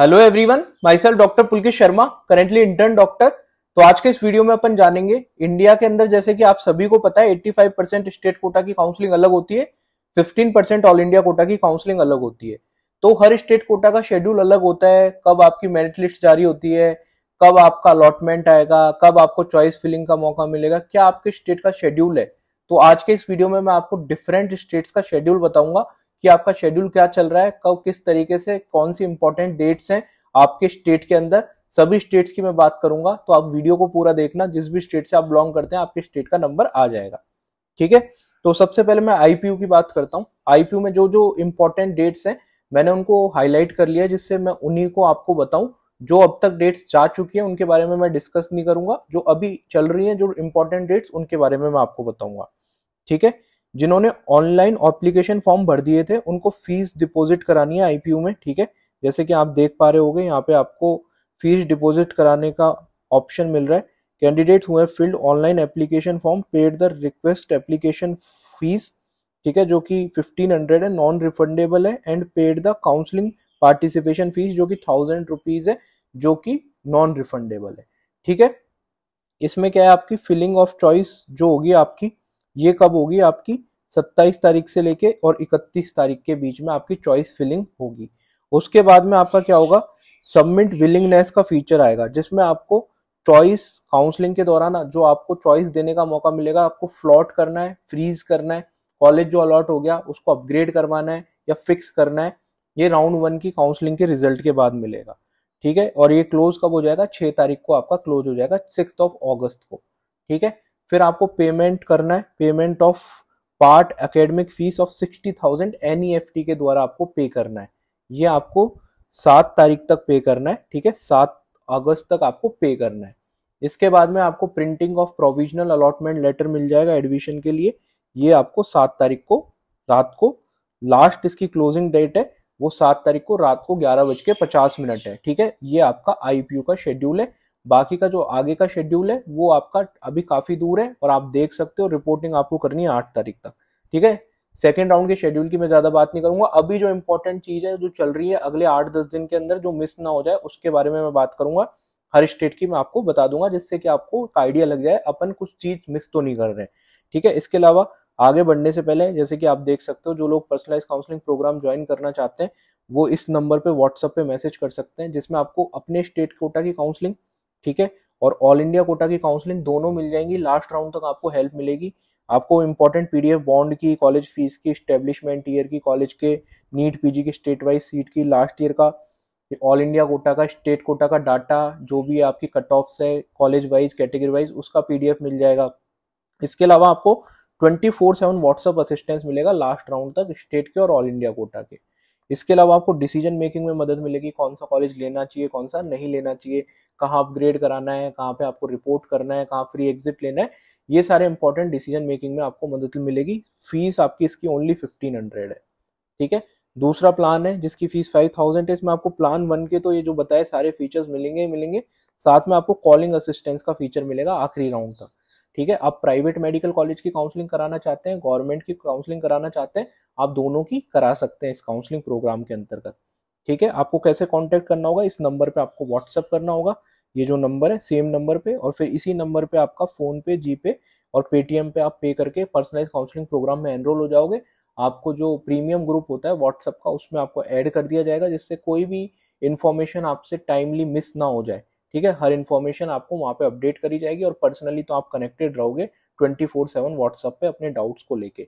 hello everyone self doctor Pulkit Sharma currently intern doctor तो आज के इस वीडियो में अपन जानेंगे इंडिया के अंदर जैसे कि आप सभी को पता है 85 परसेंट स्टेट कोटा की काउंसलिंग अलग होती है 15 परसेंट ऑल इंडिया कोटा की काउंसलिंग अलग होती है तो हर स्टेट कोटा का शेड्यूल अलग होता है कब आपकी मेरिट लिस्ट जारी होती है कब आपका अलॉटमेंट आएगा कब आपको चॉइस फिलिंग का मौका मिलेगा क्या आपके स्टेट का शेड्यूल है तो आज के इस वीडियो में मैं आपको डिफरेंट स्टेट्स का शेड्यूल बताऊंगा कि आपका शेड्यूल क्या चल रहा है कब किस तरीके से कौन सी इंपॉर्टेंट डेट्स हैं आपके स्टेट के अंदर सभी स्टेट्स की मैं बात करूंगा तो आप वीडियो को पूरा देखना जिस भी स्टेट से आप बिलोंग करते हैं आपके स्टेट का नंबर आ जाएगा ठीक है तो सबसे पहले मैं आईपीयू की बात करता हूँ आईपीयू में जो जो इंपॉर्टेंट डेट्स हैं मैंने उनको हाईलाइट कर लिया जिससे मैं उन्हीं को आपको बताऊं जो अब तक डेट्स जा चुकी हैं उनके बारे में मैं डिस्कस नहीं करूंगा जो अभी चल रही है जो इंपॉर्टेंट डेट्स उनके बारे में मैं आपको बताऊंगा ठीक है जिन्होंने ऑनलाइन एप्लीकेशन फॉर्म भर दिए थे उनको फीस डिपॉजिट करानी है आईपीयू में ठीक है जैसे कि आप देख पा रहे हो गए यहाँ पे आपको फीस डिपॉजिट कराने का ऑप्शन मिल रहा है कैंडिडेट्स हुए filled online application form paid the request application fee ठीक है जो कि 1500 है नॉन रिफंडेबल है and paid the counselling participation fee जो कि थाउजेंड रुपीज है जो कि नॉन रिफंडेबल है ठीक है इसमें क्या है आपकी फिलिंग ऑफ चॉइस जो होगी आपकी ये कब होगी आपकी सत्ताईस तारीख से लेके और इकतीस तारीख के बीच में आपकी चॉइस फिलिंग होगी उसके बाद में आपका क्या होगा सबमिट विलिंगनेस का फीचर आएगा जिसमें आपको चॉइस काउंसलिंग के दौरान जो आपको चॉइस देने का मौका मिलेगा आपको फ्लॉट करना है फ्रीज करना है कॉलेज जो अलॉट हो गया उसको अपग्रेड करवाना है या फिक्स करना है ये राउंड वन की काउंसलिंग के रिजल्ट के बाद मिलेगा ठीक है और ये क्लोज कब हो जाएगा छह तारीख को आपका क्लोज हो जाएगा सिक्स ऑफ ऑगस्ट को ठीक है फिर आपको पेमेंट करना है payment of part academic fee of sixty thousand N e के द्वारा आपको पे करना है ये आपको सात तारीख तक पे करना है ठीक है सात अगस्त तक आपको पे करना है इसके बाद में आपको printing of provisional allotment letter मिल जाएगा एडमिशन के लिए ये आपको सात तारीख को रात को लास्ट इसकी क्लोजिंग डेट है वो सात तारीख को रात को ग्यारह बज के पचास मिनट है ठीक है ये आपका आईपीयू का शेड्यूल है बाकी का जो आगे का शेड्यूल है वो आपका अभी काफ़ी दूर है और आप देख सकते हो रिपोर्टिंग आपको करनी है आठ तारीख तक ठीक है सेकेंड राउंड के शेड्यूल की मैं ज़्यादा बात नहीं करूंगा अभी जो इंपॉर्टेंट चीज़ है जो चल रही है अगले आठ दस दिन के अंदर जो मिस ना हो जाए उसके बारे में मैं बात करूंगा हर स्टेट की मैं आपको बता दूंगा जिससे कि आपको आइडिया लग जाए अपन कुछ चीज़ मिस तो नहीं कर रहे हैं ठीक है इसके अलावा आगे बढ़ने से पहले जैसे कि आप देख सकते हो जो लोग पर्सनलाइज काउंसलिंग प्रोग्राम ज्वाइन करना चाहते हैं वो इस नंबर पे व्हाट्सअप पे मैसेज कर सकते हैं जिसमें आपको अपने स्टेट कोटा की काउंसलिंग ठीक है और ऑल इंडिया कोटा की काउंसलिंग दोनों मिल जाएंगी लास्ट राउंड तक आपको हेल्प मिलेगी आपको इंपॉर्टेंट पीडीएफ बॉन्ड की कॉलेज फीस की स्टेब्लिशमेंट ईयर की कॉलेज के नीट पीजी की स्टेट वाइज सीट की लास्ट ईयर का ऑल इंडिया कोटा का स्टेट कोटा का डाटा जो भी आपकी कट ऑफ है कॉलेज वाइज कैटेगरी वाइज उसका पीडीएफ मिल जाएगा इसके अलावा आपको twenty four seven WhatsApp assistance मिलेगा लास्ट राउंड तक स्टेट के और ऑल इंडिया कोटा के इसके अलावा आपको डिसीजन मेकिंग में मदद मिलेगी कौन सा कॉलेज लेना चाहिए कौन सा नहीं लेना चाहिए कहाँ अपग्रेड कराना है कहाँ पे आपको रिपोर्ट करना है कहाँ फ्री एग्जिट लेना है ये सारे इंपॉर्टेंट डिसीजन मेकिंग में आपको मदद मिलेगी फीस आपकी इसकी ओनली फिफ्टीन हंड्रेड है ठीक है दूसरा प्लान है जिसकी फीस फाइव थाउजेंड है इसमें आपको प्लान वन के तो ये जो बताए सारे फीचर्स मिलेंगे ही मिलेंगे साथ में आपको कॉलिंग असिस्टेंस का फीचर मिलेगा आखिरी राउंड तक ठीक है आप प्राइवेट मेडिकल कॉलेज की काउंसलिंग कराना चाहते हैं गवर्नमेंट की काउंसलिंग कराना चाहते हैं आप दोनों की करा सकते हैं इस काउंसलिंग प्रोग्राम के अंतर्गत ठीक है आपको कैसे कॉन्टैक्ट करना होगा इस नंबर पर आपको व्हाट्सअप करना होगा ये जो नंबर है सेम नंबर पे और फिर इसी नंबर पे आपका फोन पे जी पे और पेटीएम पे आप पे करके पर्सनलाइज काउंसलिंग प्रोग्राम में एनरोल हो जाओगे आपको जो प्रीमियम ग्रुप होता है व्हाट्सअप का उसमें आपको ऐड कर दिया जाएगा जिससे कोई भी इन्फॉर्मेशन आपसे टाइमली मिस ना हो जाए ठीक है हर इन्फॉर्मेशन आपको वहाँ पे अपडेट करी जाएगी और पर्सनली तो आप कनेक्टेड रहोगे ट्वेंटी फोर सेवन व्हाट्सअप पे अपने डाउट्स को लेके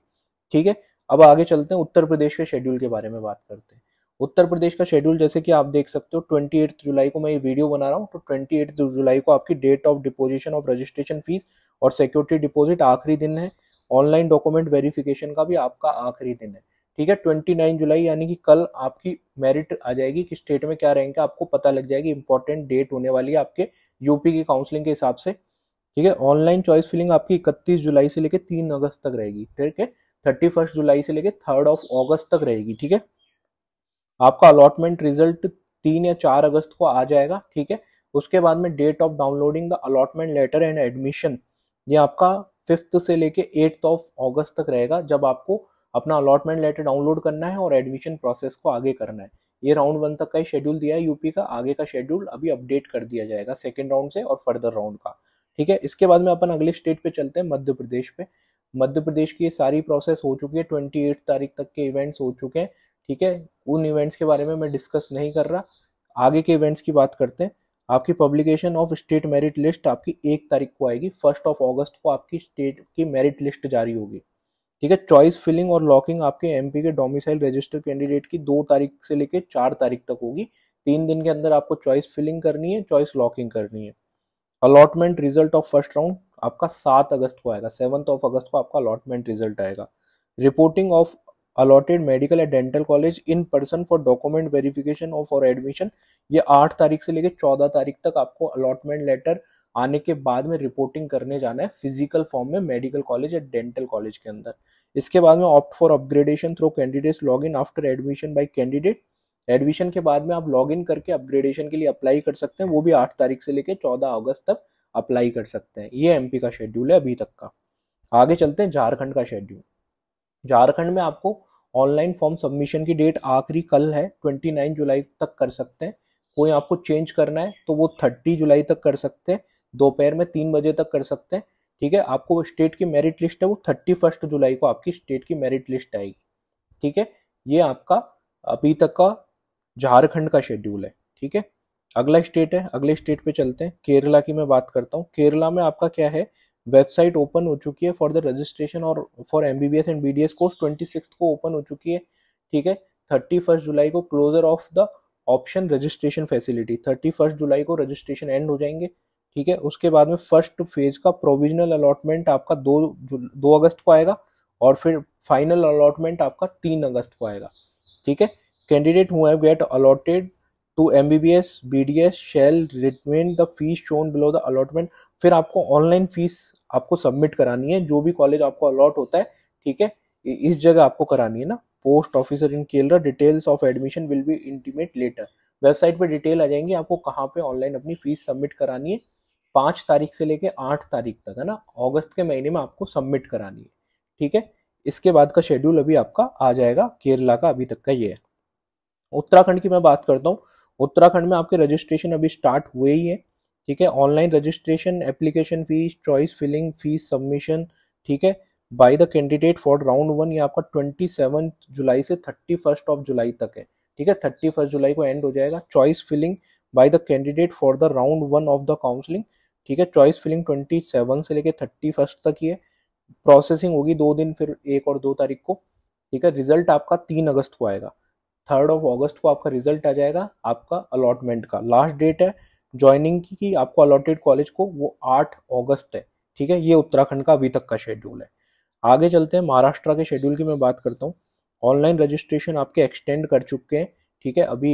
ठीक है अब आगे चलते हैं उत्तर प्रदेश के शेड्यूल के बारे में बात करते हैं उत्तर प्रदेश का शेड्यूल जैसे कि आप देख सकते हो ट्वेंटी जुलाई को मैं ये वीडियो बना रहा हूँ तो ट्वेंटी जुलाई को आपकी date of deposition of registration fees और सिक्योरिटी डिपोजिट आखिरी दिन है ऑनलाइन डॉक्यूमेंट वेरिफिकेशन का भी आपका आखिरी दिन है ठीक है ट्वेंटी नाइन जुलाई यानी कि कल आपकी मेरिट आ जाएगी कि स्टेट में क्या रैंक है आपको पता लग जाएगी इंपॉर्टेंट डेट होने वाली है आपके यूपी की काउंसलिंग के हिसाब से ठीक है ऑनलाइन चॉइस फिलिंग आपकी इकतीस जुलाई से लेकर तीन अगस्त तक रहेगी ठीक है थर्टी फर्स्ट जुलाई से लेकर थर्ड ऑफ ऑगस्ट तक रहेगी ठीक है आपका अलॉटमेंट रिजल्ट तीन या चार अगस्त को आ जाएगा ठीक है उसके बाद में date of downloading the allotment letter and admission ये आपका फिफ्थ से लेके एट्थ ऑफ अगस्त तक रहेगा जब आपको अपना अलॉटमेंट लेटर डाउनलोड करना है और एडमिशन प्रोसेस को आगे करना है ये राउंड वन तक का ही शेड्यूल दिया है यूपी का आगे का शेड्यूल अभी अपडेट कर दिया जाएगा सेकेंड राउंड से और फर्दर राउंड का ठीक है इसके बाद में अपन अगले स्टेट पे चलते हैं मध्य प्रदेश पे मध्य प्रदेश की ये सारी प्रोसेस हो चुकी है ट्वेंटी एट तारीख तक के इवेंट्स हो चुके हैं ठीक है उन इवेंट्स के बारे में मैं डिस्कस नहीं कर रहा आगे के इवेंट्स की बात करते हैं आपकी publication of state merit list आपकी एक तारीख को आएगी फर्स्ट ऑफ अगस्त को आपकी स्टेट की मेरिट लिस्ट जारी होगी ठीक है चॉइस फिलिंग और लॉकिंग आपके एमपी के डोमिसाइल रजिस्टर कैंडिडेट की दो तारीख से लेकर चार तारीख तक होगी तीन दिन के अंदर आपको चॉइस फिलिंग करनी है चॉइस लॉकिंग करनी है allotment result of first round आपका सात अगस्त को आएगा सेवन ऑफ अगस्त को आपका अलॉटमेंट रिजल्ट आएगा reporting of allotted medical and dental college in person for document verification और फॉर एडमिशन ये आठ तारीख से लेकर चौदह तारीख तक आपको अलॉटमेंट लेटर आने के बाद में रिपोर्टिंग करने जाना है फिजिकल फॉर्म में मेडिकल कॉलेज या डेंटल कॉलेज के अंदर इसके बाद में opt for upgradation through candidates log in after admission by candidate admission के बाद में आप लॉग इन करके अपग्रेडेशन के लिए अप्लाई कर सकते हैं वो भी आठ तारीख से लेकर चौदह अगस्त तक अप्लाई कर सकते हैं ये एम का शेड्यूल है अभी तक का आगे चलते हैं झारखंड का शेड्यूल झारखंड में आपको ऑनलाइन फॉर्म सबमिशन की डेट आखिरी कल है 29 जुलाई तक कर सकते हैं कोई आपको चेंज करना है तो वो 30 जुलाई तक कर सकते हैं दोपहर में तीन बजे तक कर सकते हैं ठीक है आपको स्टेट की मेरिट लिस्ट है वो थर्टी फर्स्ट जुलाई को आपकी स्टेट की मेरिट लिस्ट आएगी ठीक है ये आपका अभी तक का झारखंड का शेड्यूल है ठीक है अगला स्टेट है अगले स्टेट पे चलते हैं केरला की मैं बात करता हूँ केरला में आपका क्या है वेबसाइट ओपन हो चुकी है फॉर द रजिस्ट्रेशन और for M and B D S course twenty six को ओपन हो चुकी है ठीक है थर्टी फर्स्ट जुलाई को closure of the option registration facility thirty first July को रजिस्ट्रेशन एंड हो जाएंगे ठीक है उसके बाद में फर्स्ट फेज का प्रोविजनल अलॉटमेंट आपका दो दो अगस्त को आएगा और फिर फाइनल अलॉटमेंट आपका तीन अगस्त को आएगा ठीक है candidate who get allotted to M B B S B D S shall रिटमेन the fees shown below the allotment फिर आपको ऑनलाइन फीस आपको सबमिट करानी है जो भी कॉलेज आपको अलॉट होता है ठीक है इस जगह आपको करानी है ना post officer in Kerala details of admission will be intimate letter website पे डिटेल आ जाएंगे आपको कहाँ पे ऑनलाइन अपनी फीस सबमिट करानी है पाँच तारीख से लेके आठ तारीख तक है ना अगस्त के महीने में आपको सबमिट करानी है ठीक है इसके बाद का शेड्यूल अभी आपका आ जाएगा केरला का अभी तक का ये है उत्तराखंड की मैं बात करता हूँ उत्तराखंड में आपके रजिस्ट्रेशन अभी स्टार्ट हुए ही है ठीक है online registration application fees choice filling fees submission ठीक है by the candidate for round one ये आपका ट्वेंटी सेवन जुलाई से थर्टी फर्स्ट ऑफ जुलाई तक है ठीक है थर्टी फर्स्ट जुलाई को एंड हो जाएगा choice filling by the candidate for the round one of the counselling ठीक है चॉइस फिलिंग ट्वेंटी सेवन से लेके थर्टी फर्स्ट तक ही है प्रोसेसिंग होगी दो दिन फिर एक और दो तारीख को ठीक है रिजल्ट आपका तीन अगस्त को आएगा थर्ड ऑफ अगस्त को आपका रिजल्ट आ जाएगा आपका अलॉटमेंट का लास्ट डेट है ज्वाइनिंग की कि आपको अलॉटेड कॉलेज को वो आठ अगस्त है ठीक है ये उत्तराखंड का अभी तक का शेड्यूल है आगे चलते हैं महाराष्ट्र के शेड्यूल की मैं बात करता हूँ ऑनलाइन रजिस्ट्रेशन आपके एक्सटेंड कर चुके हैं ठीक है अभी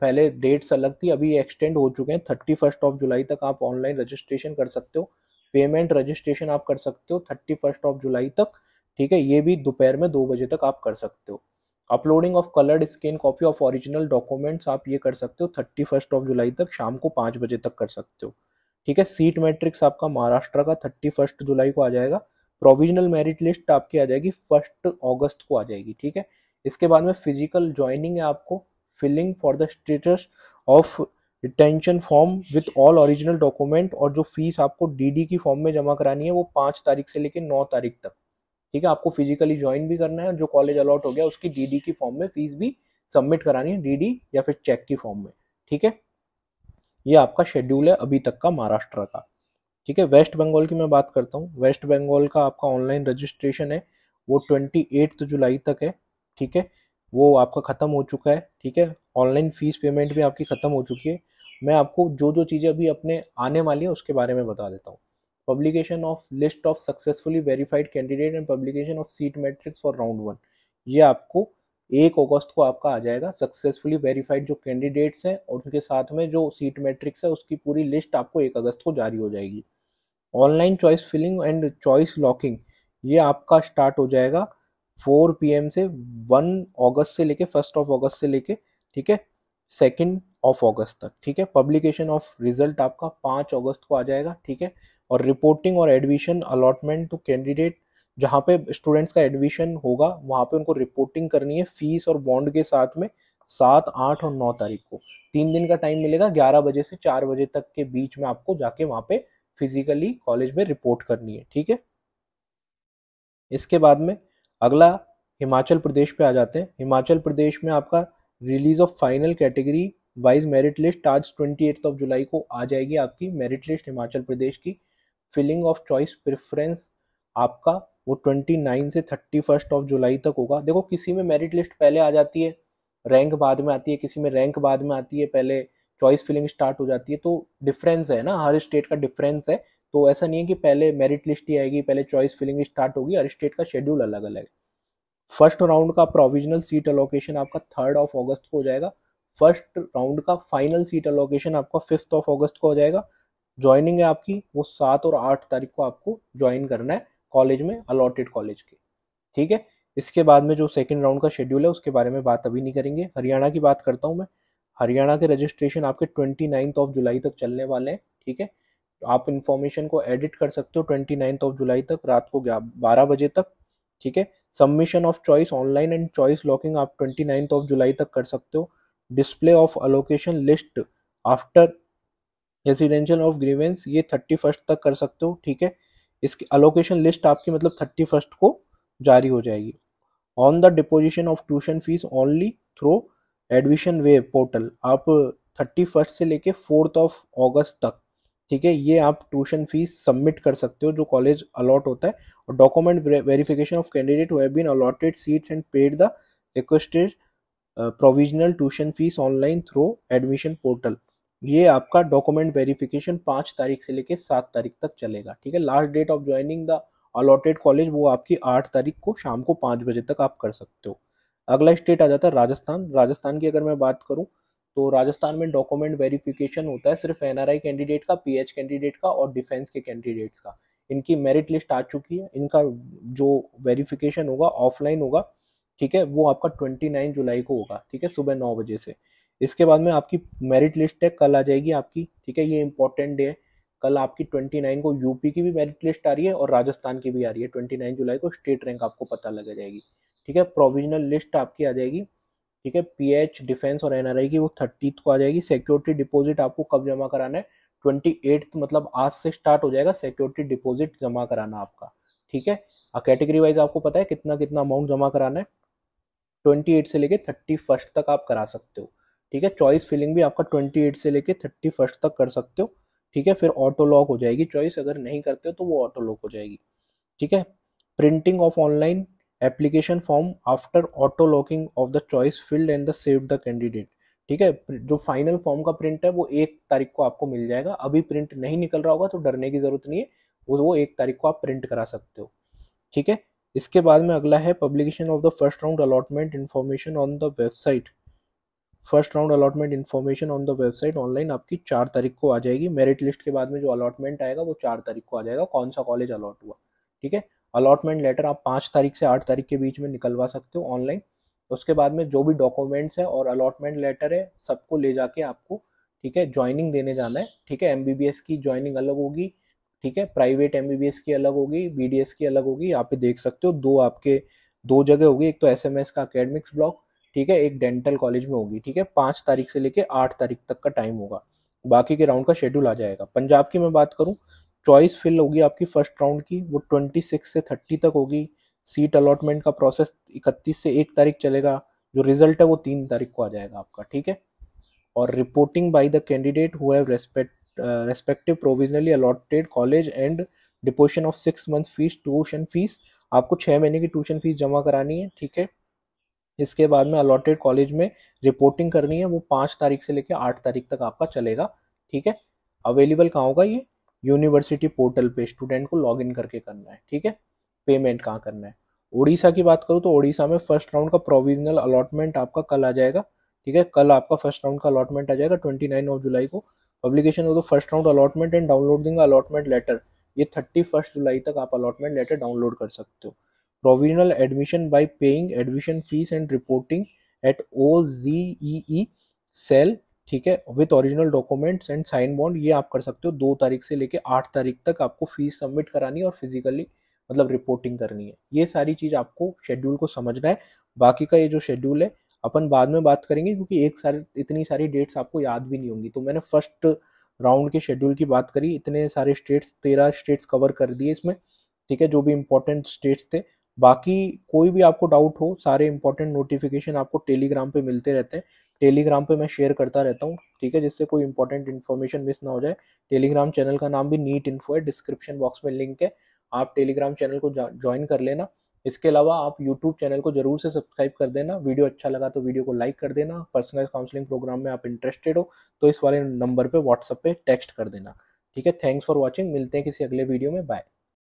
पहले डेट्स अलग थी अभी एक्सटेंड हो चुके हैं थर्टी फर्स्ट ऑफ जुलाई तक आप ऑनलाइन रजिस्ट्रेशन कर सकते हो पेमेंट रजिस्ट्रेशन आप कर सकते हो थर्टी फर्स्ट ऑफ जुलाई तक ठीक है ये भी दोपहर में दो बजे तक आप कर सकते हो uploading of coloured scan copy of original documents आप ये कर सकते हो थर्टी फर्स्ट ऑफ जुलाई तक शाम को पाँच बजे तक कर सकते हो ठीक है सीट मैट्रिक्स आपका महाराष्ट्र का थर्टी फर्स्ट जुलाई को आ जाएगा प्रोविजनल मेरिट लिस्ट आपकी आ जाएगी फर्स्ट अगस्त को आ जाएगी ठीक है इसके बाद में फिजिकल ज्वाइनिंग है आपको filling for the status of retention form with all original document और जो फीस आपको डीडी की फॉर्म में जमा करानी है वो पाँच तारीख से लेकर नौ तारीख तक ठीक है आपको फिजिकली ज्वाइन भी करना है जो कॉलेज अलॉट हो गया उसकी डीडी की फॉर्म में फीस भी सबमिट करानी है डीडी या फिर चेक की फॉर्म में ठीक है ये आपका शेड्यूल है अभी तक का महाराष्ट्र का ठीक है वेस्ट बंगाल की मैं बात करता हूँ वेस्ट बंगाल का आपका ऑनलाइन रजिस्ट्रेशन है वो ट्वेंटी एट्थ जुलाई तक है ठीक है वो आपका ख़त्म हो चुका है ठीक है ऑनलाइन फ़ीस पेमेंट भी आपकी ख़त्म हो चुकी है मैं आपको जो जो चीज़ें अभी अपने आने वाली हैं उसके बारे में बता देता हूँ publication of list of successfully verified candidate and publication of seat matrix for round one ये आपको एक अगस्त को आपका आ जाएगा सक्सेसफुली वेरीफाइड जो कैंडिडेट्स हैं और उनके साथ में जो सीट मैट्रिक्स है उसकी पूरी लिस्ट आपको एक अगस्त को जारी हो जाएगी online choice filling and choice locking ये आपका स्टार्ट हो जाएगा फोर पी से वन अगस्त से लेके फर्स्ट ऑफ अगस्त से लेके ठीक है सेकेंड ऑफ अगस्त तक ठीक है पब्लिकेशन ऑफ रिजल्ट आपका पाँच अगस्त को आ जाएगा ठीक है और रिपोर्टिंग और एडमिशन अलॉटमेंट टू कैंडिडेट जहाँ पे स्टूडेंट्स का एडमिशन होगा वहाँ पे उनको रिपोर्टिंग करनी है फीस और बॉन्ड के साथ में सात आठ और नौ तारीख को तीन दिन का टाइम मिलेगा ग्यारह बजे से चार बजे तक के बीच में आपको जाके वहाँ पे फिजिकली कॉलेज में रिपोर्ट करनी है ठीक है इसके बाद में अगला हिमाचल प्रदेश पे आ जाते हैं हिमाचल प्रदेश में आपका release of final category wise merit list आज ट्वेंटी एट ऑफ जुलाई को आ जाएगी आपकी मेरिट लिस्ट हिमाचल प्रदेश की फिलिंग ऑफ चॉइस प्रेफरेंस आपका वो ट्वेंटी नाइन से थर्टी फर्स्ट ऑफ जुलाई तक होगा देखो किसी में मेरिट लिस्ट पहले आ जाती है रैंक बाद में आती है किसी में रैंक बाद में आती है पहले चॉइस फिलिंग स्टार्ट हो जाती है तो डिफरेंस है ना हर स्टेट का डिफरेंस है तो ऐसा नहीं है कि पहले मेरिट लिस्ट ही आएगी पहले चॉइस फिलिंग स्टार्ट होगी हर स्टेट का शेड्यूल अलग अलग है फर्स्ट राउंड का प्रोविजनल सीट अलोकेशन आपका थर्ड ऑफ अगस्त को हो जाएगा फर्स्ट राउंड का फाइनल सीट अलोकेशन आपका फिफ्थ ऑफ अगस्त को हो जाएगा ज्वाइनिंग है आपकी वो सात और आठ तारीख को आपको ज्वाइन करना है कॉलेज में अलॉटेड कॉलेज के ठीक है इसके बाद में जो सेकेंड राउंड का शेड्यूल है उसके बारे में बात अभी नहीं करेंगे हरियाणा की बात करता हूँ मैं हरियाणा के रजिस्ट्रेशन आपके ट्वेंटी नाइन्थ ऑफ जुलाई तक चलने वाले हैं ठीक है आप इन्फॉर्मेशन को एडिट कर सकते हो ट्वेंटी नाइन्थ ऑफ जुलाई तक रात को बारह बजे तक ठीक है submission of choice online and choice locking आप ट्वेंटी नाइन्थ ऑफ जुलाई तक कर सकते हो display of allocation list after residential of grievance ये थर्टी फर्स्ट तक कर सकते हो ठीक है इसकी अलोकेशन लिस्ट आपकी मतलब थर्टी फर्स्ट को जारी हो जाएगी on the deposition of tuition fees only through admission way portal आप थर्टी फर्स्ट से लेके फोर्थ ऑफ ऑगस्ट तक ठीक है ये आप ट्यूशन फीस सबमिट कर सकते हो जो कॉलेज अलॉट होता है और document verification of candidate who been allotted seats and paid the requested provisional tuition fees online through admission portal ये आपका डॉक्यूमेंट वेरिफिकेशन पाँच तारीख से लेकर सात तारीख तक चलेगा ठीक है last date of joining the allotted college वो आपकी आठ तारीख को शाम को पाँच बजे तक आप कर सकते हो अगला स्टेट आ जाता है राजस्थान राजस्थान की अगर मैं बात करूँ तो राजस्थान में डॉक्यूमेंट वेरिफिकेशन होता है सिर्फ एन कैंडिडेट का पी कैंडिडेट का और डिफेंस के कैंडिडेट्स का इनकी मेरिट लिस्ट आ चुकी है इनका जो वेरिफिकेशन होगा ऑफलाइन होगा ठीक है वो आपका ट्वेंटी नाइन जुलाई को होगा ठीक है सुबह नौ बजे से इसके बाद में आपकी मेरिट लिस्ट है कल आ जाएगी आपकी ठीक है ये इंपॉर्टेंट डे है कल आपकी 29 को यूपी की भी मेरिट लिस्ट आ रही है और राजस्थान की भी आ रही है 29 जुलाई को स्टेट रैंक आपको पता लग जाएगी ठीक है प्रोविजनल लिस्ट आपकी आ जाएगी ठीक है एच डिफेंस और एनआरआई की वो थर्टीथ को आ जाएगी सिक्योरिटी डिपॉजिट आपको कब जमा कराना है ट्वेंटी एट्थ मतलब आज से स्टार्ट हो जाएगा सिक्योरिटी डिपॉजिट जमा कराना आपका ठीक है और कैटेगरी वाइज आपको पता है कितना कितना अमाउंट जमा कराना है ट्वेंटी एट से लेके थर्टी फर्स्ट तक आप करा सकते हो ठीक है चॉइस फिलिंग भी आपका ट्वेंटी एट से लेके थर्टी फर्स्ट तक कर सकते हो ठीक है फिर ऑटो लॉक हो जाएगी चॉइस अगर नहीं करते हो तो वो ऑटो लॉक हो जाएगी ठीक है printing of online application form after auto locking of the choice field and the save the candidate ठीक है जो फाइनल फॉर्म का प्रिंट है वो एक तारीख को आपको मिल जाएगा अभी प्रिंट नहीं निकल रहा होगा तो डरने की ज़रूरत नहीं है वो वो एक तारीख को आप प्रिंट करा सकते हो ठीक है इसके बाद में अगला है publication of the first round allotment information on the website first round allotment information on the website online आपकी चार तारीख को आ जाएगी मेरिट लिस्ट के बाद में जो अलॉटमेंट आएगा वो चार तारीख को आ जाएगा कौन सा कॉलेज अलॉट हुआ ठीक है अलॉटमेंट लेटर आप पाँच तारीख से आठ तारीख के बीच में निकलवा सकते हो ऑनलाइन उसके बाद में जो भी डॉक्यूमेंट्स है और अलॉटमेंट लेटर है सबको ले जाके आपको ठीक है ज्वाइनिंग देने जाना है ठीक है एम की ज्वाइनिंग अलग होगी ठीक है प्राइवेट एम की अलग होगी बी की अलग होगी यहाँ पे देख सकते हो दो आपके दो जगह होगी एक तो एस का अकेडमिक्स ब्लॉक ठीक है एक डेंटल कॉलेज में होगी ठीक है पाँच तारीख से लेके आठ तारीख तक का टाइम होगा बाकी के राउंड का शेड्यूल आ जाएगा पंजाब की मैं बात करूँ चॉइस फिल होगी आपकी फर्स्ट राउंड की वो ट्वेंटी सिक्स से थर्टी तक होगी सीट अलॉटमेंट का प्रोसेस इकतीस से एक तारीख चलेगा जो रिजल्ट है वो तीन तारीख को आ जाएगा आपका ठीक है और reporting by the candidate who have respect respective provisionally allotted college and deposition of six month fees tuition fees आपको छः महीने की ट्यूशन फीस जमा करानी है ठीक है इसके बाद में अलॉटेड कॉलेज में रिपोर्टिंग करनी है वो पाँच तारीख से लेकर आठ तारीख तक आपका चलेगा ठीक है अवेलेबल कहाँ होगा ये यूनिवर्सिटी पोर्टल पे स्टूडेंट को लॉग इन करके करना है ठीक है पेमेंट कहाँ करना है ओडिशा की बात करूँ तो ओडिशा में फर्स्ट राउंड का प्रोविजनल अलॉटमेंट आपका कल आ जाएगा ठीक है कल आपका फर्स्ट राउंड का अलॉटमेंट आ जाएगा ट्वेंटी नाइन ऑफ जुलाई को पब्लिकेशन हो तो first round allotment and downloading allotment letter ये थर्टी फर्स्ट जुलाई तक आप अलॉटमेंट लेटर डाउनलोड कर सकते हो provisional admission by paying admission fees and reporting at O G E cell ठीक है with original documents and sign bond ये आप कर सकते हो दो तारीख से लेके आठ तारीख तक आपको फीस सबमिट करानी है और फिजिकली मतलब रिपोर्टिंग करनी है ये सारी चीज़ आपको शेड्यूल को समझना है बाकी का ये जो शेड्यूल है अपन बाद में बात करेंगे क्योंकि एक सारे इतनी सारी डेट्स आपको याद भी नहीं होंगी तो मैंने फर्स्ट राउंड के शेड्यूल की बात करी इतने सारे स्टेट्स तेरह स्टेट्स कवर कर दिए इसमें ठीक है जो भी इम्पोर्टेंट स्टेट्स थे बाकी कोई भी आपको डाउट हो सारे इंपॉर्टेंट नोटिफिकेशन आपको टेलीग्राम पे मिलते रहते हैं टेलीग्राम पे मैं शेयर करता रहता हूँ ठीक है जिससे कोई इंपॉर्टेंट इन्फॉर्मेशन मिस ना हो जाए टेलीग्राम चैनल का नाम भी नीट इन्फो है डिस्क्रिप्शन बॉक्स में लिंक है आप टेलीग्राम चैनल को ज्वाइन कर लेना इसके अलावा आप यूट्यूब चैनल को जरूर से सब्सक्राइब कर देना वीडियो अच्छा लगा तो वीडियो को लाइक कर देना पर्सनल काउंसलिंग प्रोग्राम में आप इंटरेस्टेड हो तो इस वाले नंबर पर व्हाट्सअप पर टेक्स्ट कर देना ठीक है थैंक्स फॉर वॉचिंग मिलते हैं किसी अगले वीडियो में बाय